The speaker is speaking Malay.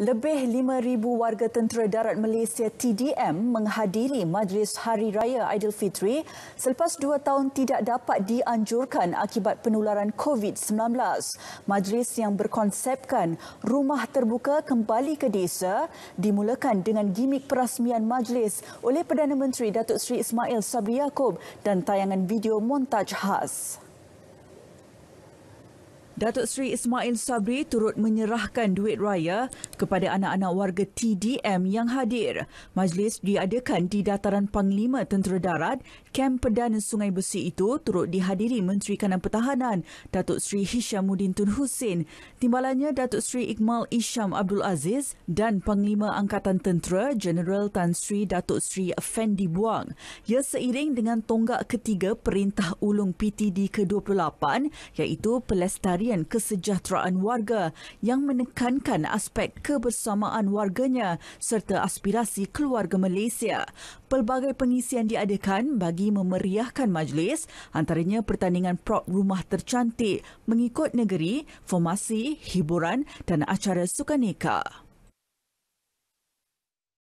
Lebih 5,000 warga tentera darat Malaysia TDM menghadiri Majlis Hari Raya Aidilfitri selepas dua tahun tidak dapat dianjurkan akibat penularan COVID-19. Majlis yang berkonsepkan rumah terbuka kembali ke desa dimulakan dengan gimmick perasmian majlis oleh Perdana Menteri Datuk Seri Ismail Sabri Yaakob dan tayangan video montaj khas. Datuk Seri Ismail Sabri turut menyerahkan duit raya kepada anak-anak warga TDM yang hadir. Majlis diadakan di Dataran Panglima Tentera Darat, Kem Perdana Sungai Besi itu turut dihadiri Menteri Kanan Pertahanan, Datuk Seri Hishamuddin Tun Hussein, timbalannya Datuk Seri Iqmal Isham Abdul Aziz dan Panglima Angkatan Tentera General Tan Sri Datuk Seri Effendi Buang. Ia seiring dengan tonggak ketiga Perintah Ulung PTD ke-28 iaitu pelestarian Pengendalian Kesejahteraan Warga yang menekankan aspek kebersamaan warganya serta aspirasi keluarga Malaysia. Pelbagai pengisian diadakan bagi memeriahkan majlis antaranya pertandingan prop rumah tercantik mengikut negeri, formasi, hiburan dan acara sukaneka.